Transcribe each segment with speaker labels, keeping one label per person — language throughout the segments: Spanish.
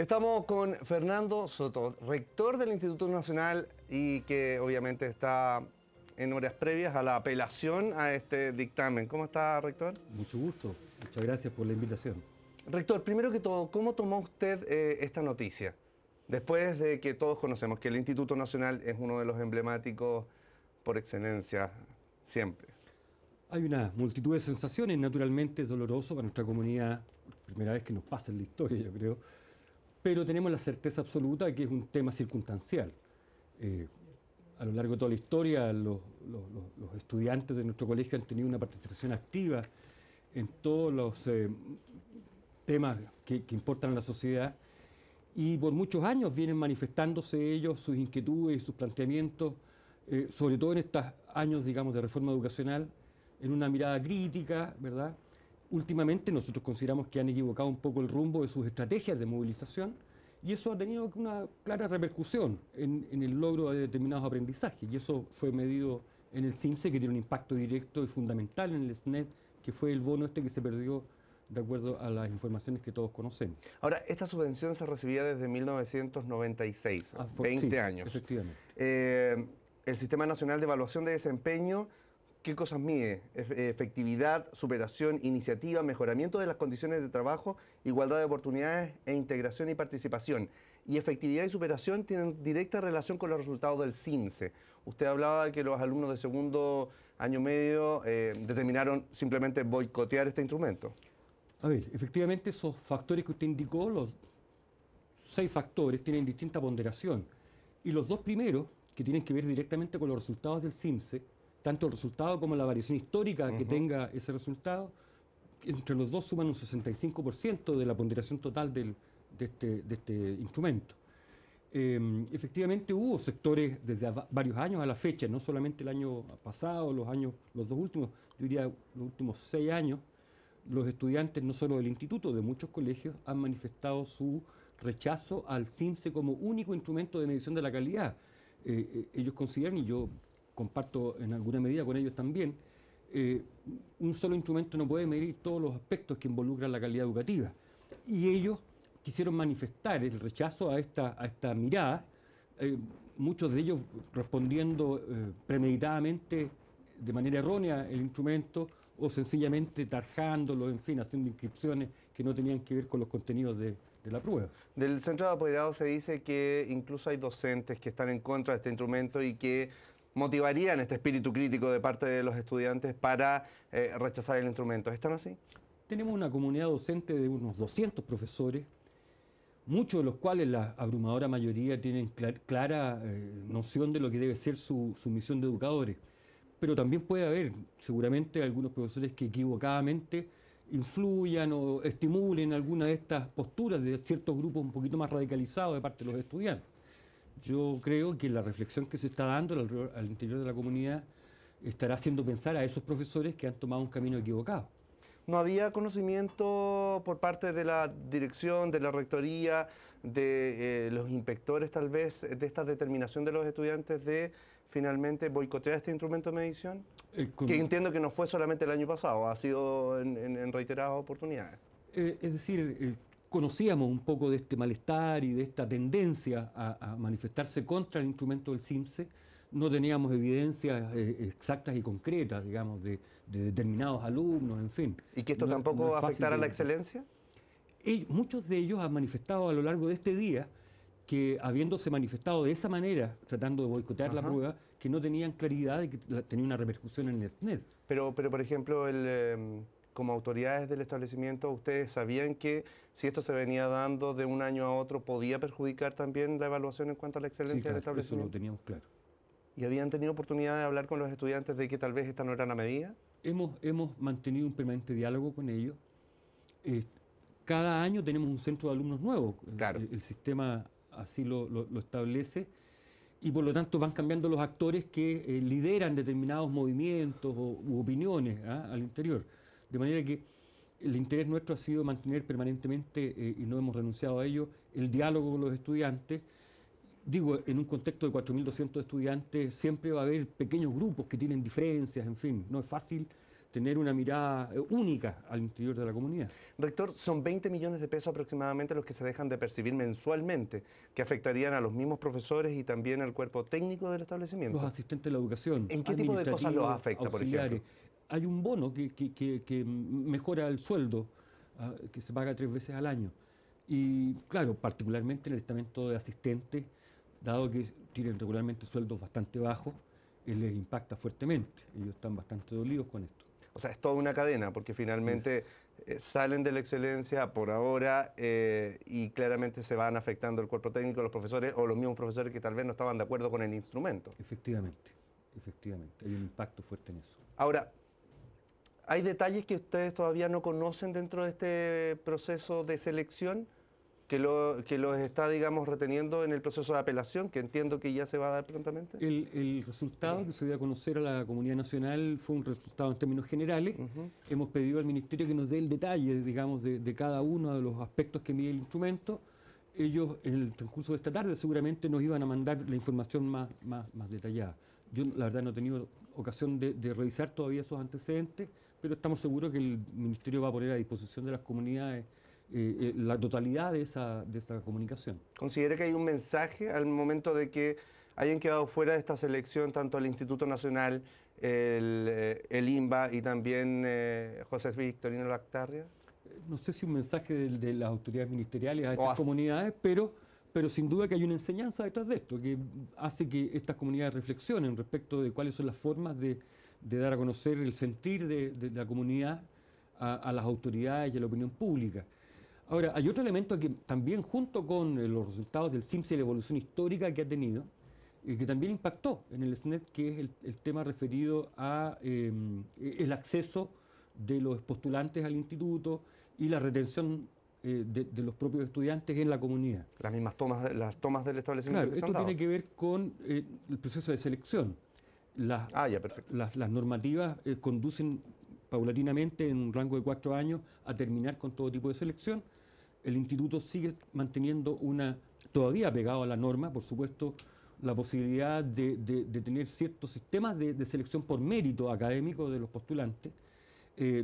Speaker 1: Estamos con Fernando Soto, rector del Instituto Nacional y que obviamente está en horas previas a la apelación a este dictamen. ¿Cómo está, rector? Mucho gusto. Muchas gracias por la invitación. Rector, primero que todo, ¿cómo tomó usted eh, esta noticia? Después de que todos conocemos que el Instituto Nacional es uno de los emblemáticos por excelencia, siempre.
Speaker 2: Hay una multitud de sensaciones, naturalmente es doloroso para nuestra comunidad, primera vez que nos pasa en la historia, yo creo, pero tenemos la certeza absoluta de que es un tema circunstancial. Eh, a lo largo de toda la historia, los, estudiantes de nuestro colegio han tenido una participación activa en todos los eh, temas que, importan a la sociedad y por muchos años vienen manifestándose ellos sus inquietudes y sus planteamientos, eh, sobre todo en estos años, digamos, de reforma educacional, en una mirada crítica, ¿verdad? últimamente nosotros consideramos que han equivocado un poco el rumbo de sus estrategias de movilización y eso ha tenido una clara repercusión en, el logro de determinados aprendizajes y eso fue medido en el CIMSE que tiene un impacto directo y fundamental en el SNED que fue el bono este que se perdió de acuerdo a las informaciones que todos conocemos. Ahora, esta
Speaker 1: subvención se recibía desde 1996, 20 ah, años. Eh, el Sistema Nacional de Evaluación de Desempeño ¿Qué cosas mide? Efectividad, superación, iniciativa, mejoramiento de las condiciones de trabajo, igualdad de oportunidades e integración y participación. Y efectividad y superación tienen directa relación con los resultados del CIMSE. Usted hablaba de que los alumnos de segundo año medio eh, determinaron simplemente boicotear este instrumento.
Speaker 2: A ver, efectivamente esos factores que usted indicó, los seis factores, tienen distinta ponderación. Y los dos primeros, que tienen que ver directamente con los resultados del CIMSE, tanto el resultado como la variación histórica que tenga ese resultado, entre los dos suman un 65% de la ponderación total este, de, este, instrumento. Em, efectivamente hubo sectores desde varios años a la fecha, no solamente el año pasado, los años, los dos últimos, yo diría los últimos seis años, los estudiantes no solo del instituto, de muchos colegios han manifestado su rechazo al CIMSE como único instrumento de medición de la calidad. Eh, eh, ellos consideran, y yo comparto en alguna medida con ellos también, eh, un solo instrumento no puede medir todos los aspectos que involucran la calidad educativa. Y ellos quisieron manifestar el rechazo a esta, a esta mirada, eh, muchos de ellos respondiendo eh, premeditadamente de manera errónea el instrumento o sencillamente tarjándolo, en fin, haciendo inscripciones que no tenían que ver con los contenidos de, de la prueba.
Speaker 1: Del centro de apoderados se dice que incluso hay docentes que están en contra de este instrumento y que motivarían este espíritu crítico de parte de los estudiantes para eh, rechazar el
Speaker 2: instrumento. ¿Están así? Tenemos una comunidad docente de unos 200 profesores, muchos de los cuales la abrumadora mayoría tienen clara eh, noción de lo que debe ser su, su misión de educadores. Pero también puede haber seguramente algunos profesores que equivocadamente influyan o estimulen alguna de estas posturas de ciertos grupos un poquito más radicalizados de parte de los estudiantes yo creo que la reflexión que se está dando al, interior de la comunidad estará haciendo pensar a esos profesores que han tomado un camino equivocado.
Speaker 1: ¿No había conocimiento por parte de la dirección, de la rectoría, de eh, los inspectores tal vez, de esta determinación de los estudiantes de finalmente boicotear este instrumento de medición? Eh, que entiendo que no fue solamente el año pasado, ha sido en, reiteradas oportunidades.
Speaker 2: Eh, es decir, conocíamos un poco de este malestar y de esta tendencia a, manifestarse contra el instrumento del CIMSE, no teníamos evidencias eh, exactas y concretas, digamos, de, determinados alumnos, en fin. ¿Y que esto tampoco afectara va a a la excelencia? muchos de ellos han manifestado a lo largo de este día que habiéndose manifestado de esa manera, tratando de boicotear la prueba, que no tenían claridad y que tenía una repercusión en el SNED.
Speaker 1: Pero, pero por ejemplo, el... Em, como autoridades del establecimiento, ustedes sabían que si esto se venía dando de un año a otro, podía perjudicar también la evaluación en cuanto a la excelencia del establecimiento? Eso lo teníamos claro. ¿Y habían tenido oportunidad de hablar con los estudiantes de que tal vez esta no era la medida?
Speaker 2: Hemos, hemos mantenido un permanente diálogo con ellos. Eh, cada año tenemos un centro de alumnos nuevo, Claro. El, sistema así lo, establece. Y por lo tanto van cambiando los actores que eh, lideran determinados movimientos o, u opiniones ¿ah? al interior. De manera que el interés nuestro ha sido mantener permanentemente, eh, y no hemos renunciado a ello, el diálogo con los estudiantes. Digo, en un contexto de 4.200 estudiantes siempre va a haber pequeños grupos que tienen diferencias, en fin, no es fácil tener una mirada eh, única al interior de la comunidad. Rector, son 20 millones de pesos aproximadamente los que se dejan de
Speaker 1: percibir mensualmente, que afectarían a los mismos profesores y también al cuerpo técnico del establecimiento. Los
Speaker 2: asistentes de la educación. ¿En qué tipo de cosas los afecta, por ejemplo? hay un bono que, que, mejora el sueldo, ah, que se paga tres veces al año. Y claro, particularmente en el estamento de asistentes, dado que tienen regularmente sueldos bastante bajos, eh, les impacta fuertemente. Ellos están bastante dolidos con esto.
Speaker 1: O sea, es toda una cadena, porque finalmente eh, salen de la excelencia por ahora eh, y claramente se van afectando el cuerpo técnico, los profesores o los mismos profesores que tal vez no estaban de acuerdo con el instrumento.
Speaker 2: Efectivamente, efectivamente. Hay un impacto fuerte en eso.
Speaker 1: Ahora, ¿Hay detalles que ustedes todavía no conocen dentro de este proceso de selección que, los está, digamos, reteniendo en el proceso de apelación, que entiendo que ya se va a dar prontamente?
Speaker 2: El, resultado que se dio a conocer a la comunidad nacional fue un resultado en términos generales. Hemos pedido al Ministerio que nos dé el detalle, digamos, de, cada uno de los aspectos que mide el instrumento ellos en el transcurso de esta tarde seguramente nos iban a mandar la información más, más, detallada. Yo la verdad no he tenido ocasión de, revisar todavía esos antecedentes, pero estamos seguros que el Ministerio va a poner a disposición de las comunidades eh, eh, la totalidad de esa, de comunicación.
Speaker 1: ¿Considera que hay un mensaje al momento de que hayan quedado fuera de esta selección tanto el Instituto Nacional, el, eh, el INBA y también eh, José Victorino Lactarria?
Speaker 2: No sé si un mensaje de, las autoridades ministeriales a estas comunidades, pero pero sin duda que hay una enseñanza detrás de esto, que hace que estas comunidades reflexionen respecto de cuáles son las formas de, dar a conocer el sentir de, la comunidad a, las autoridades y a la opinión pública. Ahora, hay otro elemento que también junto con eh, los resultados del CIMSI y la evolución histórica que ha tenido, y que también impactó en el SNET, que es el, tema referido a em, e, el acceso de los postulantes al instituto y la retención eh, de, los propios estudiantes en la comunidad. Las mismas tomas, las tomas del establecimiento. Claro, esto tiene que ver con eh, el proceso de selección. Ah, las, normativas eh, conducen paulatinamente en un rango de cuatro años a terminar con todo tipo de selección. El instituto sigue manteniendo una, todavía pegado a la norma, por supuesto, la posibilidad de, tener ciertos sistemas de, selección por mérito académico de los postulantes.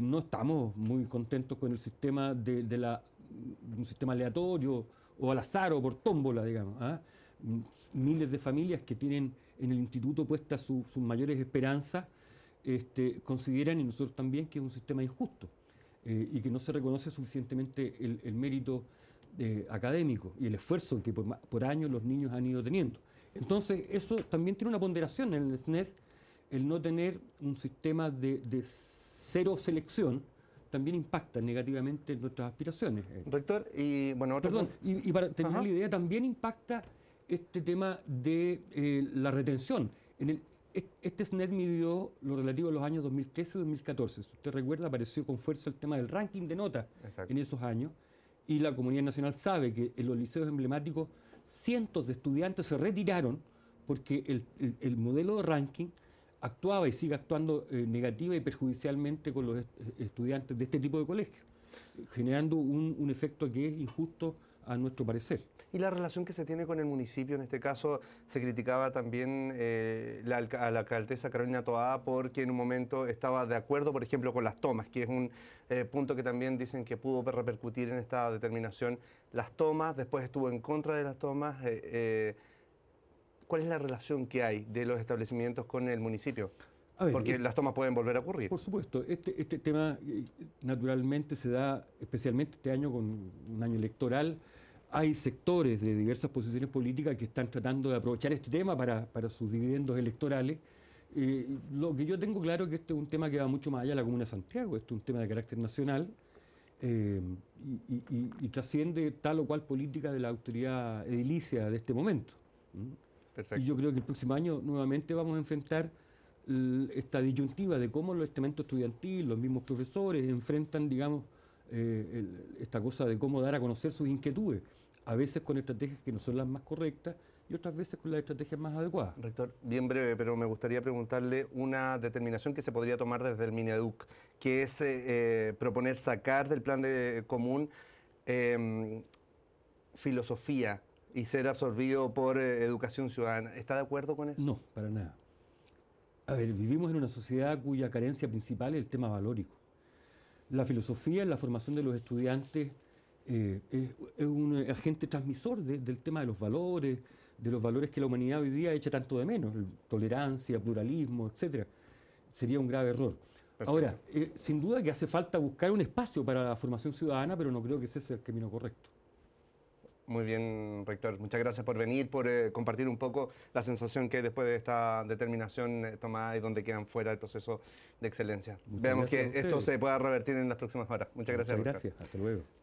Speaker 2: no estamos muy contentos con el sistema de, la un sistema aleatorio o al azar o por tómbola, digamos. ¿ah? Miles de familias que tienen en el instituto puestas sus mayores esperanzas este, consideran, y nosotros también, que es un sistema injusto eh, y que no se reconoce suficientemente el, mérito eh, académico y el esfuerzo que por, años los niños han ido teniendo. Entonces, eso también tiene una ponderación en el SNED, el no tener un sistema de cero selección, también impacta negativamente nuestras aspiraciones. Eh. Rector, y bueno, Perdón, y, para terminar la idea, también impacta este tema de eh, la retención. En este SNET midió lo relativo a los años 2013 y 2014. Si usted recuerda, apareció con fuerza el tema del ranking de notas en esos años. Y la comunidad nacional sabe que en los liceos emblemáticos cientos de estudiantes se retiraron porque el modelo de ranking actuaba y sigue actuando eh, negativa y perjudicialmente con los estudiantes de este tipo de colegios, generando un, efecto que es injusto a nuestro parecer. ¿Y la relación que se tiene con el municipio? En este caso se criticaba también eh,
Speaker 1: a la alcaldesa Carolina Toada porque en un momento estaba de acuerdo, por ejemplo, con las tomas, que es un eh, punto que también dicen que pudo repercutir en esta determinación. Las tomas, después estuvo en contra de las tomas. ¿Cuál es la relación que hay de los
Speaker 2: establecimientos con el municipio?
Speaker 1: Porque eh, las tomas pueden volver a ocurrir. Por
Speaker 2: supuesto, este, este tema eh, naturalmente se da especialmente este año con un año electoral. Hay sectores de diversas posiciones políticas que están tratando de aprovechar este tema para, sus dividendos electorales. Eh, lo que yo tengo claro es que este es un tema que va mucho más allá de la Comuna de Santiago, este es un tema de carácter nacional y, trasciende tal o cual política de la autoridad edilicia de este momento. Y yo creo que el próximo año nuevamente vamos a enfrentar esta disyuntiva de cómo los estamentos estudiantiles, los mismos profesores, enfrentan, digamos, eh, esta cosa de cómo dar a conocer sus inquietudes, a veces con estrategias que no son las más correctas y otras veces con las estrategias más adecuadas. Rector, bien breve,
Speaker 1: pero me gustaría preguntarle una determinación que se podría tomar desde el Mineduc, que es eh, eh, proponer sacar del plan de común em, filosofía y ser absorbido por eh, educación ciudadana. ¿Está de acuerdo con eso?
Speaker 2: No, para nada. A ver, vivimos en una sociedad cuya carencia principal es el tema valórico. La filosofía en la formación de los estudiantes eh, es, un agente transmisor del tema de los valores, de los valores que la humanidad hoy día echa tanto de menos, tolerancia, pluralismo, etc. Sería un grave error. Ahora, eh, sin duda que hace falta buscar un espacio para la formación ciudadana, pero no creo que ese sea el camino correcto. Muy
Speaker 1: bien, rector. Muchas gracias por venir, por eh, compartir un poco la sensación que después de esta determinación eh, tomada y donde quedan fuera el proceso de excelencia. Veamos que esto se pueda revertir en las próximas horas. Muchas
Speaker 2: gracias. Muchas gracias. Hasta luego.